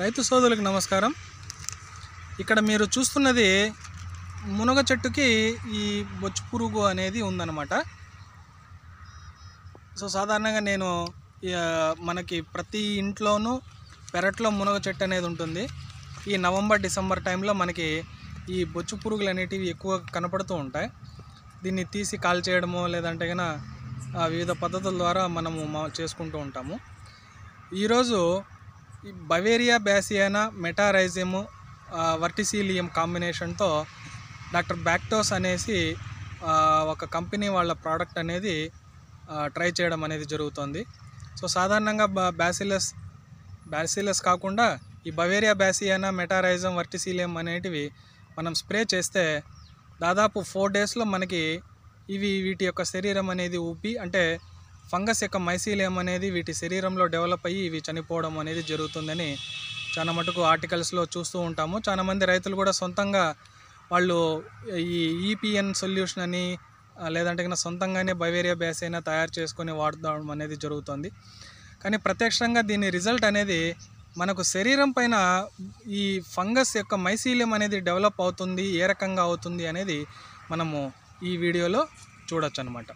రైతు సోదరులకు నమస్కారం ఇక్కడ మీరు చూస్తున్నది మునగ చెట్టుకి ఈ బొచ్చు పురుగు అనేది ఉందన్నమాట సో సాధారణంగా నేను మనకి ప్రతి ఇంట్లోనూ పెరట్లో మునగ చెట్టు అనేది ఉంటుంది ఈ నవంబర్ డిసెంబర్ టైంలో మనకి ఈ బొచ్చు పురుగులు అనేటివి ఎక్కువ కనపడుతూ ఉంటాయి దీన్ని తీసి కాల్ చేయడము లేదంటే కన్నా వివిధ పద్ధతుల ద్వారా మనము చేసుకుంటూ ఉంటాము ఈరోజు ఈ బవేరియా బ్యాసియానా మెటారైజిము వర్టిసీలియం కాంబినేషన్తో డాక్టర్ బ్యాక్టోస్ అనేసి ఒక కంపెనీ వాళ్ళ ప్రోడక్ట్ అనేది ట్రై చేయడం అనేది జరుగుతుంది సో సాధారణంగా బ్యాసిలస్ బ్యాసిలస్ కాకుండా ఈ బవేరియా బ్యాసియానా మెటారైజం వర్టిసీలియం అనేటివి మనం స్ప్రే చేస్తే దాదాపు ఫోర్ డేస్లో మనకి ఇవి వీటి యొక్క శరీరం అనేది ఊపి అంటే ఫంగస్ యొక్క మైసీలియం అనేది వీటి శరీరంలో డెవలప్ అయ్యి ఇవి చనిపోవడం అనేది జరుగుతుందని చాలా మటుకు ఆర్టికల్స్లో చూస్తూ ఉంటాము చాలామంది రైతులు కూడా సొంతంగా వాళ్ళు ఈ ఈపిఎన్ e సొల్యూషన్ అని లేదంటే కన్నా సొంతంగానే బవేరియా బేస్ అయినా తయారు చేసుకొని వాడడం అనేది జరుగుతుంది కానీ ప్రత్యక్షంగా దీని రిజల్ట్ అనేది మనకు శరీరం పైన ఈ ఫంగస్ యొక్క మైసీలియం అనేది డెవలప్ అవుతుంది ఏ రకంగా అవుతుంది అనేది మనము ఈ వీడియోలో చూడొచ్చు అనమాట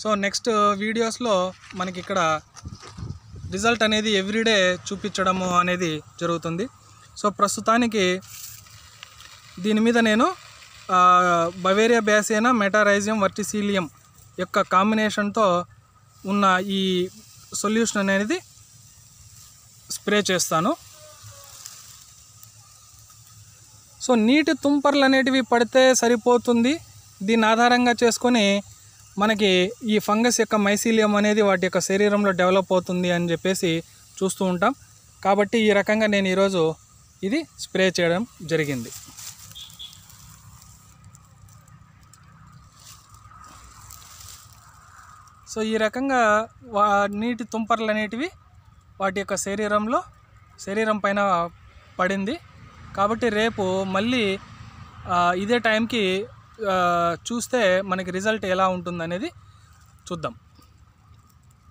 సో నెక్స్ట్ వీడియోస్లో మనకి ఇక్కడ రిజల్ట్ అనేది ఎవ్రీడే చూపించడము అనేది జరుగుతుంది సో ప్రస్తుతానికి దీని మీద నేను బవేరియా బ్యాసేనా మెటారైజియం వర్టిసీలియం యొక్క కాంబినేషన్తో ఉన్న ఈ సొల్యూషన్ అనేది స్ప్రే చేస్తాను సో నీటి తుంపర్లు అనేటివి పడితే సరిపోతుంది దీని ఆధారంగా చేసుకొని మనకి ఈ ఫంగస్ యొక్క మైసీలియం అనేది వాటి యొక్క శరీరంలో డెవలప్ అవుతుంది అని చెప్పేసి చూస్తూ ఉంటాం కాబట్టి ఈ రకంగా నేను ఈరోజు ఇది స్ప్రే చేయడం జరిగింది సో ఈ రకంగా వా నీటి తుంపర్లు అనేటివి వాటి యొక్క శరీరంలో శరీరం పైన పడింది కాబట్టి రేపు మళ్ళీ ఇదే టైంకి చూస్తే మనకి రిజల్ట్ ఎలా ఉంటుందనేది చూద్దాం